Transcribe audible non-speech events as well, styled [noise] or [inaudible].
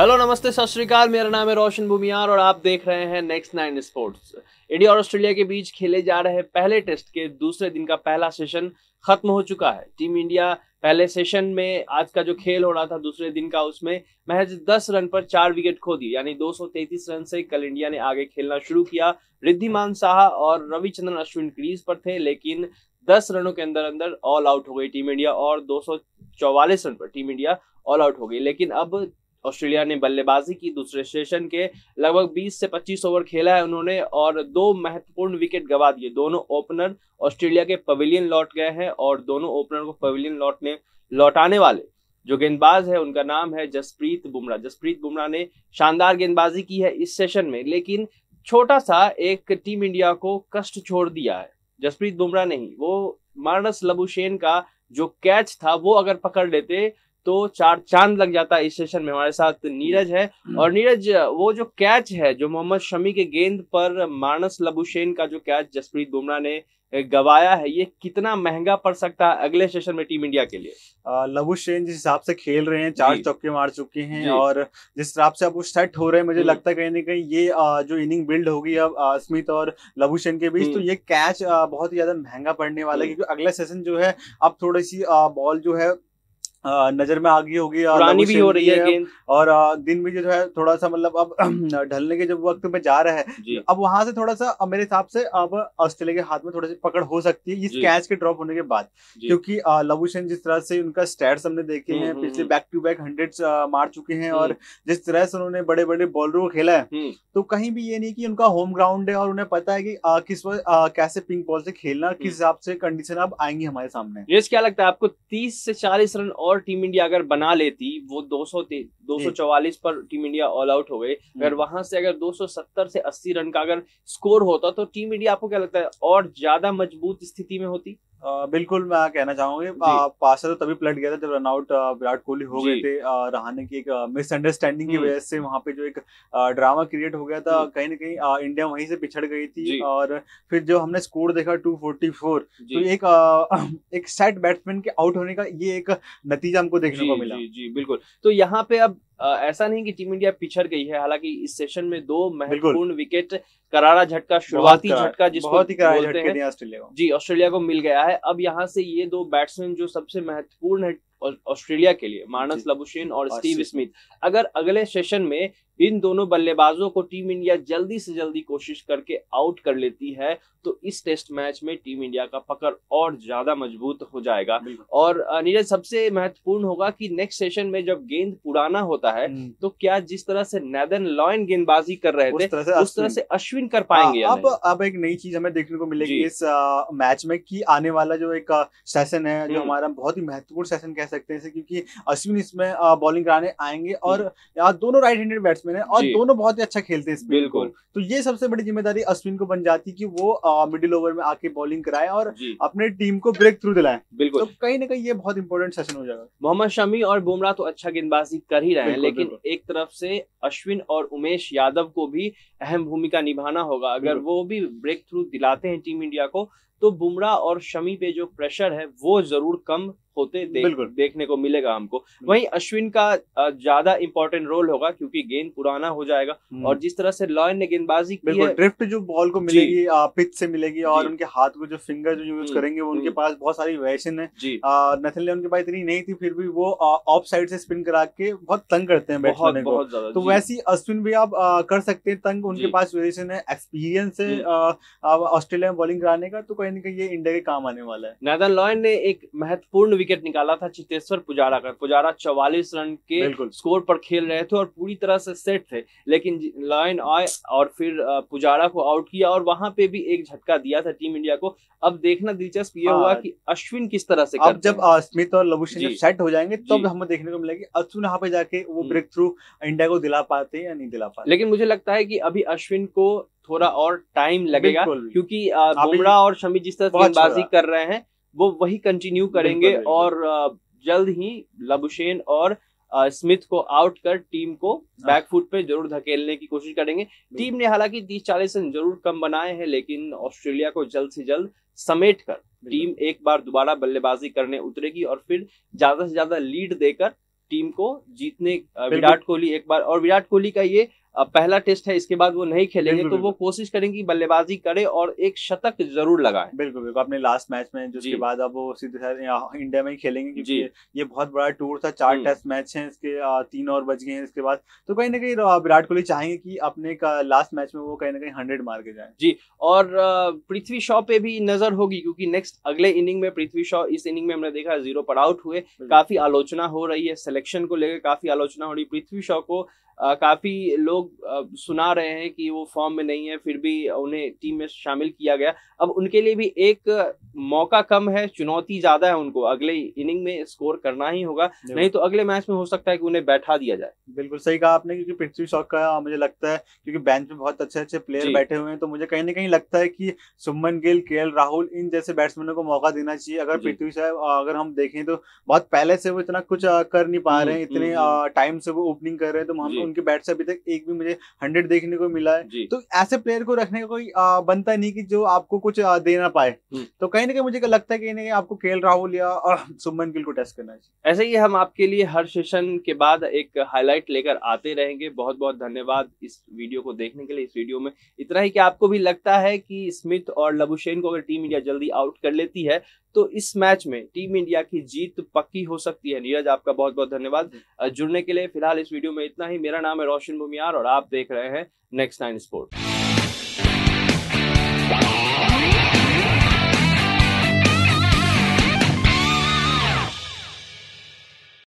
Hello नमस्ते सत श्रीकाल मेरा नाम है रोशन भूमियार और आप देख रहे हैं नेक्स्ट नाइन स्पोर्ट्स इंडिया और ऑस्ट्रेलिया के बीच खेले जा रहे पहले टेस्ट के दूसरे दिन का पहला सेशन खत्म हो चुका है टीम इंडिया पहले सेशन में आज का जो खेल हो रहा था दूसरे दिन का उसमें महज 10 रन पर चार विकेट खो दी यानी 233 रन से कल इंडिया ने आगे खेलना शुरू किया रिद्धिमान साह और रविचंद्रन अश्विन क्रीज पर थे लेकिन 10 रनों के अंदर अंदर ऑल आउट हो गई टीम इंडिया और 244 रन पर टीम इंडिया ऑल आउट हो गई लेकिन अब ऑस्ट्रेलिया ने बल्लेबाजी की दूसरे सेशन के लगभग 20 से 25 ओवर खेला है उन्होंने और दो महत्वपूर्ण विकेट गवा दिए दोनों ओपनर ऑस्ट्रेलिया के पवेलियन लौट गए हैं और दोनों ओपनर को पवेलियन लौटने लौटाने वाले जो गेंदबाज है उनका नाम है जसप्रीत बुमराह जसप्रीत बुमराह ने शानदार गेंदबाजी की है इस सेशन में लेकिन छोटा सा एक टीम इंडिया को कष्ट छोड़ दिया है जसप्रीत बुमराह नहीं वो मार्नस लबुशेन का जो कैच था वो अगर पकड़ लेते तो चार चांद लग जाता है इस सेशन में हमारे साथ नीरज है हम्म। और नीरज वो जो कैच है जो मोहम्मद शमी के गेंद पर मानस लबुशेन का जो कैच जसप्रीत बुमराह ने गवाया है ये कितना महंगा पड़ सकता है अगले सेशन में टीम इंडिया के लिए लबू सेन जिस हिसाब से खेल रहे हैं चार चौके मार चुके हैं और जिस हिसाब से अब वो सेट हो रहे हैं मुझे हम्म। लगता है कहीं ना कहीं ये जो इनिंग बिल्ड होगी अब स्मिथ और लबू सेन के बीच तो हम्म। ये कैच बहुत ही ज्यादा महंगा पड़ने वाला है क्योंकि अगला सेशन जो है अब थोड़ी सी बॉल जो है नजर में आ गई होगी पुरानी भी हो रही है और दिन भी जो है थोड़ा सा मतलब अब [clears throat] ढलने के जब वक्त में जा रहा है अब वहां से थोड़ा सा मेरे हिसाब से अब ऑस्ट्रेलिया के हाथ में थोड़ी सी पकड़ हो सकती है इस कैच के ड्रॉप होने के बाद क्योंकि लवुशन जिस तरह से उनका स्टैट्स हमने देखे हम्म, हैं हम्म, पिछले बैक टू बैक हंड्रेड मार चुके हैं और हम्म। जिस तरह से उन्होंने बड़े बड़े बॉलरों को खेला है तो कहीं भी ये नहीं की उनका होम ग्राउंड है और उन्हें पता है की किस वक्त कैसे पिंक बॉल से खेलना किस हिसाब से कंडीशन अब आएंगी हमारे सामने क्या लगता है आपको तीस से चालीस रन और और टीम इंडिया अगर बना लेती वो 200 244 पर टीम इंडिया ऑल आउट हो गई हम्म। अगर वहां से अगर 270 से 80 रन का अगर स्कोर होता तो टीम इंडिया आपको क्या लगता है और ज्यादा मजबूत स्थिति में होती बिल्कुल मैं कहना चाहूंगी पास तो तभी पलट गया था जब रनआउट विराट कोहली हो गए थे रहाने की एक मिसअंडरस्टैंडिंग की हम्म। वजह से वहां पे जो एक ड्रामा क्रिएट हो गया था कहीं ना कहीं इंडिया वहीं से पिछड़ गई थी और फिर जो हमने स्कोर देखा 244 तो एक आ, एक सेट बैट्समैन के आउट होने का ये एक नतीजा हमको देखने को मिला जी, जी बिल्कुल तो यहाँ पे अब ऐसा नहीं कि टीम इंडिया पिछड़ गई है हालांकि इस सेशन में दो महत्वपूर्ण विकेट करारा झटका शुरुआती झटका जिसको बहुत ही बोलते हैं ऑस्ट्रेलिया को जी ऑस्ट्रेलिया को मिल गया है अब यहाँ से ये दो बैट्समैन जो सबसे महत्वपूर्ण है ऑस्ट्रेलिया के लिए मार्नस लबुशेन और स्टीव स्मिथ अगर अगले सेशन में इन दोनों बल्लेबाजों को टीम इंडिया जल्दी से जल्दी कोशिश करके आउट कर लेती है तो इस टेस्ट मैच में टीम इंडिया का पकड़ और ज्यादा मजबूत हो जाएगा और नीरज सबसे महत्वपूर्ण होगा कि नेक्स्ट सेशन में जब गेंद पुराना होता है हम्म। तो क्या जिस तरह से नैदन लॉयन गेंदबाजी कर रहे थे उस तरह से अश्विन कर पाएंगे हाँ, अब अब एक नई चीज हमें देखने को मिलेगी इस मैच में कि आने वाला जो एक सेशन है जो हम्म। हमारा बहुत ही महत्वपूर्ण सेशन कह सकते हैं क्योंकि अश्विन इसमें बॉलिंग कराने आएंगे और दोनों राइट हैंडेड बैट्समैन बैट्समैन है और दोनों बहुत ही अच्छा खेलते हैं बिल्कुल तो ये सबसे बड़ी जिम्मेदारी अश्विन को बन जाती है कि वो मिडिल ओवर में आके बॉलिंग कराए और अपने टीम को ब्रेक थ्रू दिलाए बिल्कुल तो कहीं ना कहीं ये बहुत इंपॉर्टेंट सेशन हो जाएगा मोहम्मद शमी और बुमराह तो अच्छा गेंदबाजी कर ही रहे हैं लेकिन एक तरफ से अश्विन और उमेश यादव को भी अहम भूमिका निभाना होगा अगर वो भी ब्रेक थ्रू दिलाते हैं टीम इंडिया को तो बुमराह और शमी पे जो प्रेशर है वो जरूर कम होते दे, देखने को मिलेगा हमको वहीं अश्विन का ज्यादा इंपॉर्टेंट रोल होगा क्योंकि गेंद पुराना हो जाएगा हम्म। और जिस तरह से लॉयन ने गेंदबाजी की है ड्रिफ्ट जो बॉल को मिलेगी पिच से मिलेगी और उनके हाथ को जो फिंगर जो यूज हम्म, करेंगे वो उनके हम्म। पास बहुत सारी वैशन है जी नथल ने उनके पास इतनी नहीं थी फिर भी वो ऑफ साइड से स्पिन करा के बहुत तंग करते हैं बैट्समैन को तो वैसी अश्विन भी आप कर सकते हैं तंग उनके पास वेरिएशन है एक्सपीरियंस है ऑस्ट्रेलिया में बॉलिंग कराने का तो कहीं ना कहीं ये इंडिया के काम आने वाला है नादर लॉयन ने एक महत्वपूर्ण विकेट निकाला था चितेश्वर पुजारा का पुजारा चौवालीस रन के स्कोर पर खेल रहे थे और पूरी तरह से सेट थे लेकिन लॉयन आय और फिर पुजारा को आउट किया और वहां पे भी एक झटका दिया था टीम इंडिया को अब देखना दिलचस्प ये हुआ हाँ। कि अश्विन किस तरह से अब जब स्मिथ और लघुशन जब सेट हो जाएंगे तब हमें देखने को मिलेगी अश्विन यहाँ पे जाके वो ब्रेक थ्रू इंडिया को दिला पाते हैं या नहीं दिला पाते लेकिन मुझे लगता है कि अभी अश्विन को थोड़ा और टाइम लगेगा क्योंकि बुमराह और शमी जिस तरह गेंदबाजी कर रहे हैं वो वही कंटिन्यू करेंगे और जल्द ही लबुशेन और स्मिथ को आउट कर टीम को बैकफुट हाँ। पे जरूर धकेलने की कोशिश करेंगे टीम ने हालांकि तीस चालीस रन जरूर कम बनाए हैं लेकिन ऑस्ट्रेलिया को जल्द से जल्द समेट कर टीम एक बार दोबारा बल्लेबाजी करने उतरेगी और फिर ज्यादा से ज्यादा लीड देकर टीम को जीतने विराट कोहली एक बार और विराट कोहली का ये पहला टेस्ट है इसके बाद वो नहीं खेलेंगे तो वो कोशिश करेंगे बल्लेबाजी करे और एक शतक जरूर लगाए बिल्कुल बिल्कुल अपने लास्ट मैच में जिसके बाद अब वो सीधे इंडिया में ही खेलेंगे क्योंकि ये बहुत बड़ा टूर था चार टेस्ट मैच है इसके तीन और बज गए हैं इसके बाद तो कहीं ना कहीं विराट कोहली चाहेंगे की अपने लास्ट मैच में वो कहीं ना कहीं हंड्रेड मार के जाए जी और पृथ्वी शॉ पे भी नजर होगी क्योंकि नेक्स्ट अगले इनिंग में पृथ्वी शॉ इस इनिंग में हमने देखा जीरो पर आउट हुए काफी आलोचना हो रही है सिलेक्शन को लेकर काफी आलोचना हो रही पृथ्वी शॉ को आ, काफी लोग लोग सुना रहे हैं कि वो फॉर्म में नहीं है फिर भी उन्हें टीम में शामिल किया गया अब उनके लिए भी एक मौका कम है चुनौती ज्यादा है उनको अगले इनिंग में स्कोर करना ही होगा नहीं तो अगले मैच में हो सकता है कि उन्हें बैठा दिया जाए बिल्कुल सही कहा आपने क्योंकि पृथ्वी शॉक का मुझे लगता है क्योंकि बेंच में बहुत अच्छे अच्छे प्लेयर बैठे हुए हैं तो मुझे कहीं ना कहीं लगता है कि सुमन गिल के राहुल इन जैसे बैट्समैनों को मौका देना चाहिए अगर पृथ्वी शाह अगर हम देखें तो बहुत पहले से वो इतना कुछ कर नहीं पा हम्म, रहे हैं हम्म, इतने टाइम हम्म। से वो ओपनिंग कर रहे हैं तो हम उनके बैट से अभी तक एक भी मुझे हंड्रेड देखने को मिला है तो ऐसे प्लेयर को रखने का कोई बनता नहीं कि जो आपको कुछ आ, देना पाए हम्म। तो कहीं ना कहीं मुझे लगता है कहीं ना कहीं आपको के राहुल या सुमन गिल को टेस्ट करना चाहिए ऐसे ही हम आपके लिए हर सेशन के बाद एक हाईलाइट लेकर आते रहेंगे बहुत बहुत धन्यवाद इस वीडियो को देखने के लिए इस वीडियो में इतना ही कि आपको भी लगता है कि स्मिथ और लबुशेन को अगर टीम इंडिया जल्दी आउट कर लेती है तो इस मैच में टीम इंडिया की जीत पक्की हो सकती है नीरज आपका बहुत बहुत धन्यवाद जुड़ने के लिए फिलहाल इस वीडियो में इतना ही मेरा नाम है रोशन भूमियार और आप देख रहे हैं नेक्स्ट नाइन स्पोर्ट